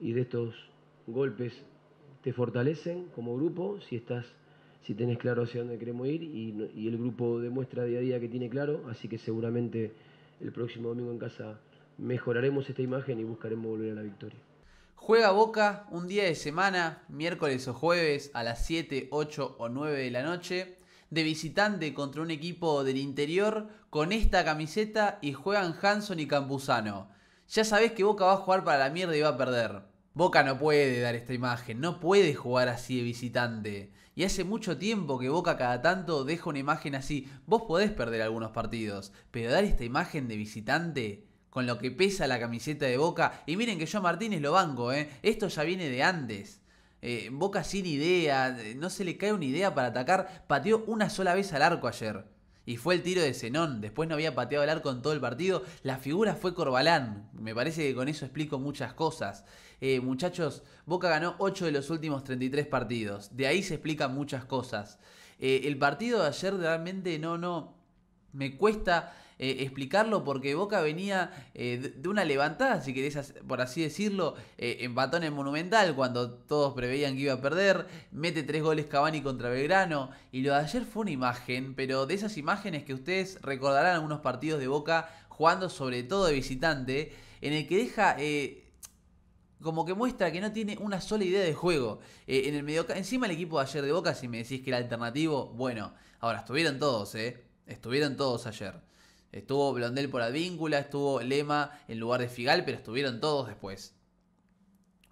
y de estos golpes te fortalecen como grupo si estás si tenés claro hacia dónde queremos ir y, y, el grupo demuestra día a día que tiene claro, así que seguramente el próximo domingo en casa mejoraremos esta imagen y buscaremos volver a la victoria. Juega Boca un día de semana, miércoles o jueves a las 7, 8 o 9 de la noche, de visitante contra un equipo del interior con esta camiseta y juegan Hanson y Campuzano. Ya sabés que Boca va a jugar para la mierda y va a perder. Boca no puede dar esta imagen, no puede jugar así de visitante. Y hace mucho tiempo que Boca cada tanto deja una imagen así. Vos podés perder algunos partidos, pero dar esta imagen de visitante con lo que pesa la camiseta de Boca. Y miren que yo a Martínez lo banco, ¿eh? Esto ya viene de antes. Eh, Boca sin idea, no se le cae una idea para atacar. Pateó una sola vez al arco ayer. Y fue el tiro de Zenón. Después no había pateado el arco en todo el partido. La figura fue Corbalán. Me parece que con eso explico muchas cosas. Eh, muchachos, Boca ganó 8 de los últimos 33 partidos. De ahí se explican muchas cosas. Eh, el partido de ayer realmente no, no. Me cuesta eh, explicarlo porque Boca venía eh, de una levantada, si querés, por así decirlo, eh, en batones Monumental cuando todos preveían que iba a perder, mete tres goles Cavani contra Belgrano y lo de ayer fue una imagen, pero de esas imágenes que ustedes recordarán algunos partidos de Boca jugando sobre todo de visitante, en el que deja como que muestra que no tiene una sola idea de juego. en el medio, encima el equipo de ayer de Boca, si me decís que era alternativo, bueno, ahora estuvieron todos, Estuvieron todos ayer. Estuvo Blondel por Advíncula, estuvo Lema en lugar de Figal, pero estuvieron todos después.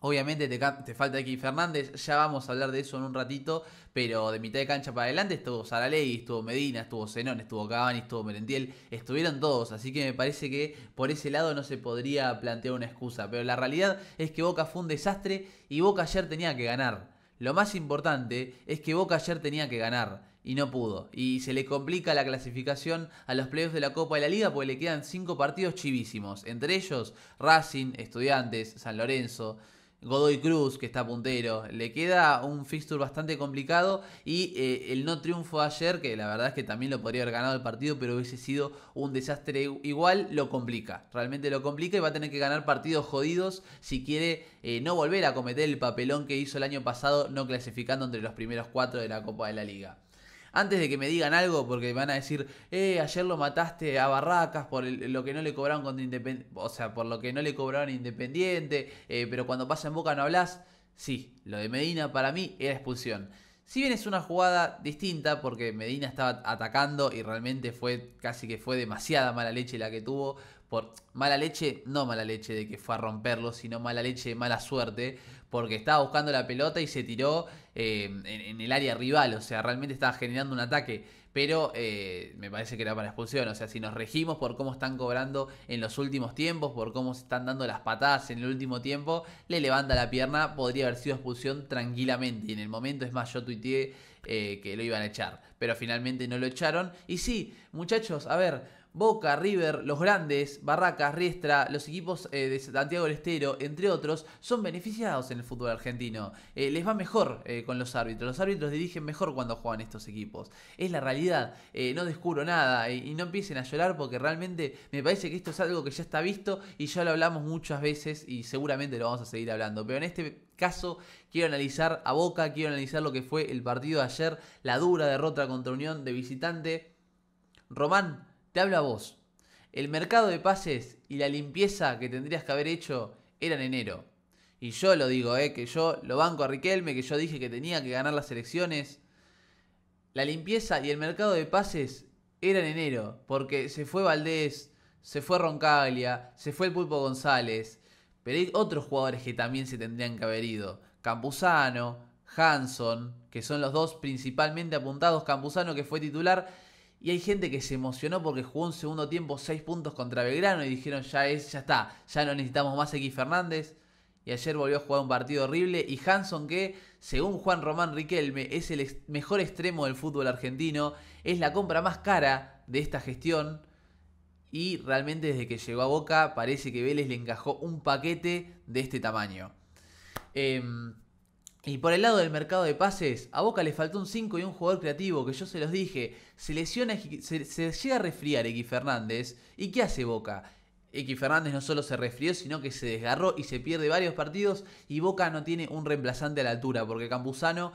Obviamente te, falta aquí Fernández, ya vamos a hablar de eso en un ratito, pero de mitad de cancha para adelante estuvo Saralegui, estuvo Medina, estuvo Zenón, estuvo Cavani, estuvo Merentiel, estuvieron todos, así que me parece que por ese lado no se podría plantear una excusa, pero la realidad es que Boca fue un desastre y Boca ayer tenía que ganar. Lo más importante es que Boca ayer tenía que ganar y no pudo. Y se le complica la clasificación a los playoffs de la Copa de la Liga porque le quedan cinco partidos chivísimos. Entre ellos Racing, Estudiantes, San Lorenzo. Godoy Cruz, que está puntero. Le queda un fixture bastante complicado. Y eh, el no triunfo ayer, que la verdad es que también lo podría haber ganado el partido, pero hubiese sido un desastre igual, lo complica. Realmente lo complica y va a tener que ganar partidos jodidos si quiere eh, no volver a cometer el papelón que hizo el año pasado, no clasificando entre los primeros cuatro de la Copa de la Liga antes de que me digan algo, porque me van a decir, eh, ayer lo mataste a Barracas por lo que no le cobraron contra Independiente, o sea, por lo que no le cobraron Independiente, eh, pero cuando pasa en Boca no hablas. Sí, lo de Medina para mí era expulsión. Si bien es una jugada distinta, porque Medina estaba atacando y realmente fue casi que fue demasiada mala leche la que tuvo, por mala leche, no mala leche de que fue a romperlo, sino mala leche de mala suerte, porque estaba buscando la pelota y se tiró eh, en, el área rival, o sea, realmente estaba generando un ataque, pero eh, me parece que era para expulsión, o sea, si nos regimos por cómo están cobrando en los últimos tiempos, por cómo se están dando las patadas en el último tiempo, le levanta la pierna, podría haber sido expulsión tranquilamente, y en el momento, es más, yo tuiteé eh, que lo iban a echar, pero finalmente no lo echaron, y sí, muchachos, a ver, Boca, River, los grandes, Barracas, Riestra, los equipos eh, de Santiago del Estero, entre otros, son beneficiados en el fútbol argentino. Eh, les va mejor eh, con los árbitros. Los árbitros dirigen mejor cuando juegan estos equipos. Es la realidad. no descubro nada y no empiecen a llorar porque realmente me parece que esto es algo que ya está visto y ya lo hablamos muchas veces y seguramente lo vamos a seguir hablando. Pero en este caso. Quiero analizar a Boca, quiero analizar lo que fue el partido de ayer, la dura derrota contra Unión de visitante. Román te hablo a vos. El mercado de pases y la limpieza que tendrías que haber hecho eran enero. Y yo lo digo, eh, que yo lo banco a Riquelme, que yo dije que tenía que ganar las elecciones. La limpieza y el mercado de pases eran en enero, porque se fue Valdés, se fue Roncaglia, se fue el Pulpo González, pero hay otros jugadores que también se tendrían que haber ido. Campuzano, Hanson, que son los dos principalmente apuntados. Campuzano que fue titular y hay gente que se emocionó porque jugó un segundo tiempo 6 puntos contra Belgrano y dijeron ya es, ya está, ya no necesitamos más X Fernández. Y ayer volvió a jugar un partido horrible. Y Hanson, que según Juan Román Riquelme, es el mejor extremo del fútbol argentino, es la compra más cara de esta gestión. Y realmente desde que llegó a Boca parece que Vélez le encajó un paquete de este tamaño. Eh, y por el lado del mercado de pases, a Boca le faltó un 5 y un jugador creativo, que yo se los dije, se lesiona, se, llega a resfriar X Fernández. ¿Y qué hace Boca? X Fernández no solo se resfrió, sino que se desgarró y se pierde varios partidos y Boca no tiene un reemplazante a la altura, porque Campuzano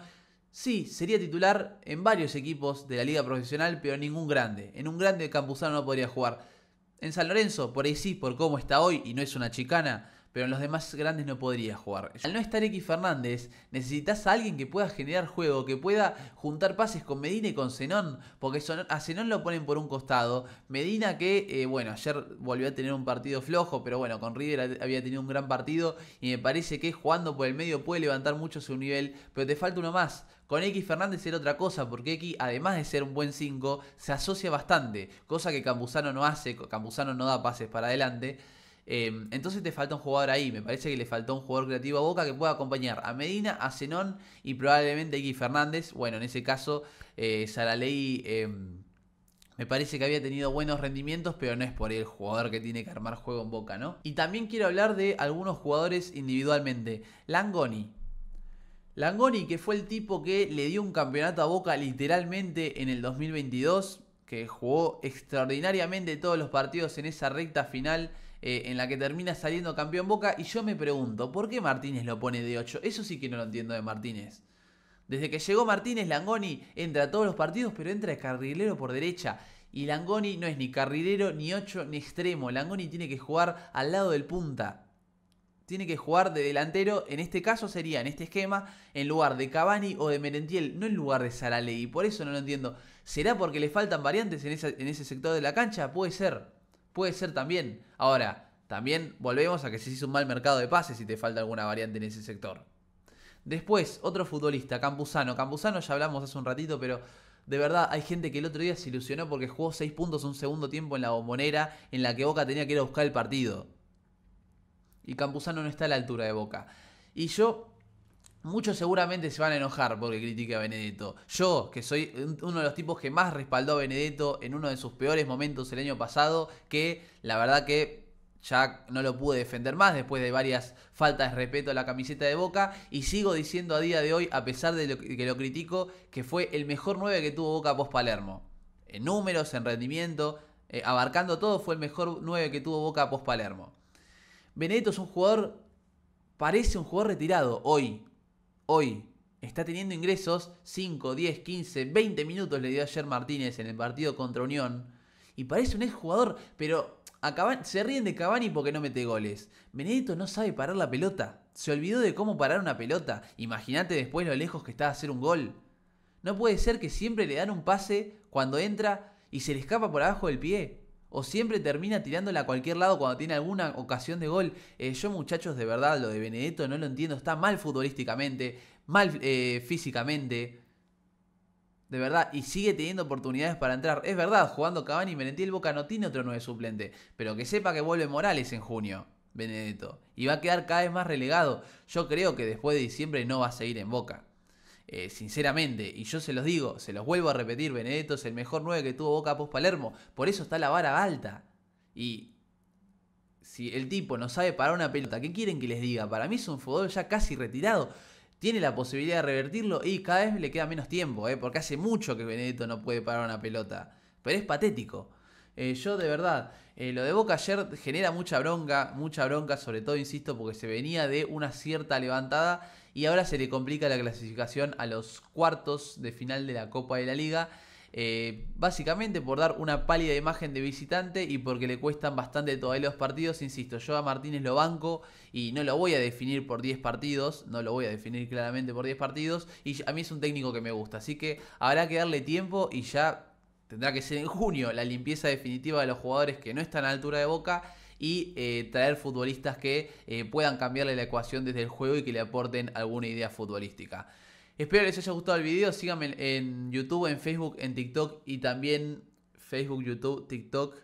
sí sería titular en varios equipos de la liga profesional, pero ningún grande. En un grande Campuzano no podría jugar. En San Lorenzo, por ahí sí, por cómo está hoy y no es una chicana, pero en los demás grandes no podría jugar. Al no estar X Fernández, necesitas a alguien que pueda generar juego, que pueda juntar pases con Medina y con Zenón, porque a Zenón lo ponen por un costado. Medina que, eh, bueno, ayer volvió a tener un partido flojo, pero bueno, con River había tenido un gran partido y me parece que jugando por el medio puede levantar mucho su nivel, pero te falta uno más. Con X Fernández era otra cosa, porque X, además de ser un buen 5, se asocia bastante, cosa que Campuzano no hace, Campuzano no da pases para adelante. Em, entonces te falta un jugador ahí. Me parece que le faltó un jugador creativo a Boca que pueda acompañar a Medina, a Zenón y probablemente a Guy Fernández. Bueno, en ese caso, eh, Saraley. Em, me parece que había tenido buenos rendimientos, pero no es por el jugador que tiene que armar juego en boca, ¿no? Y también quiero hablar de algunos jugadores individualmente. Langoni, Langoni, que fue el tipo que le dio un campeonato a Boca literalmente en el 2022, que jugó extraordinariamente todos los partidos en esa recta final eh, en la que termina saliendo campeón Boca. Y yo me pregunto, ¿por qué Martínez lo pone de 8? Eso sí que no lo entiendo de Martínez. Desde que llegó Martínez, Langoni entra a todos los partidos, pero entra de carrilero por derecha. Y Langoni no es ni carrilero, ni 8, ni extremo. Langoni tiene que jugar al lado del punta. Tiene que jugar de delantero, en este caso sería, en este esquema, en lugar de Cavani o de Merentiel, no en lugar de y Por eso no lo entiendo. ¿Será porque le faltan variantes en, en ese sector de la cancha? Puede ser. Puede ser también. Ahora, también volvemos a que se hizo un mal mercado de pases si te falta alguna variante en ese sector. Después, otro futbolista, Campuzano. Campuzano ya hablamos hace un ratito, pero de verdad hay gente que el otro día se ilusionó porque jugó 6 puntos un segundo tiempo en la bombonera en la que Boca tenía que ir a buscar el partido. Y Campuzano no está a la altura de Boca. Y yo Muchos seguramente se van a enojar porque critique a Benedetto. Yo, que soy uno de los tipos que más respaldó a Benedetto en uno de sus peores momentos el año pasado, que la verdad que ya no lo pude defender más después de varias faltas de respeto a la camiseta de Boca y sigo diciendo a día de hoy, a pesar de que lo critico, que fue el mejor 9 que tuvo Boca post Palermo. En números, en rendimiento, eh, abarcando todo, fue el mejor 9 que tuvo Boca post Palermo. Benedetto es un jugador, parece un jugador retirado hoy, hoy está teniendo ingresos 5, 10, 15, 20 minutos le dio ayer Martínez en el partido contra Unión. Y parece un exjugador, pero se ríen de Cavani porque no mete goles. Benedito no sabe parar la pelota. Se olvidó de cómo parar una pelota. Imagínate después lo lejos que está de hacer un gol. No puede ser que siempre le dan un pase cuando entra y se le escapa por abajo del pie. O siempre termina tirándola a cualquier lado cuando tiene alguna ocasión de gol. Eh, yo muchachos, de verdad, lo de Benedetto no lo entiendo. Está mal futbolísticamente, mal eh, físicamente. De verdad, y sigue teniendo oportunidades para entrar. Es verdad, jugando Cavani y Merentí el Boca no tiene otro 9 suplente. Pero que sepa que vuelve Morales en junio, Benedetto. Y va a quedar cada vez más relegado. Yo creo que después de diciembre no va a seguir en Boca. Eh, sinceramente. Y yo se los digo, se los vuelvo a repetir, Benedetto es el mejor 9 que tuvo Boca post Palermo. Por eso está la vara alta. Y si el tipo no sabe parar una pelota, ¿qué quieren que les diga? Para mí es un fútbol ya casi retirado. Tiene la posibilidad de revertirlo y cada vez le queda menos tiempo, eh, porque hace mucho que Benedetto no puede parar una pelota. Pero es patético. Eh, yo de verdad, lo de Boca ayer genera mucha bronca, mucha bronca, sobre todo, insisto, porque se venía de una cierta levantada y ahora se le complica la clasificación a los cuartos de final de la Copa de la Liga. Eh, básicamente por dar una pálida imagen de visitante y porque le cuestan bastante todavía los partidos, insisto, yo a Martínez lo banco y no lo voy a definir por 10 partidos, no lo voy a definir claramente por 10 partidos y a mí es un técnico que me gusta, así que habrá que darle tiempo y ya tendrá que ser en junio la limpieza definitiva de los jugadores que no están a altura de boca y eh, traer futbolistas que eh, puedan cambiarle la ecuación desde el juego y que le aporten alguna idea futbolística. Espero que les haya gustado el video, síganme en, en YouTube, en Facebook, en TikTok y también Facebook, YouTube, TikTok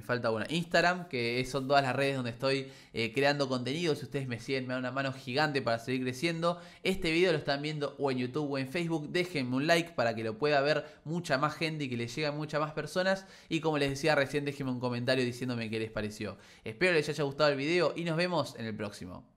me falta una. Instagram, que son todas las redes donde estoy eh, creando contenido. Si ustedes me siguen, me dan una mano gigante para seguir creciendo. Este video lo están viendo o en YouTube o en Facebook. Déjenme un like para que lo pueda ver mucha más gente y que le llegue a muchas más personas. Y como les decía recién, déjenme un comentario diciéndome qué les pareció. Espero les haya gustado el video y nos vemos en el próximo.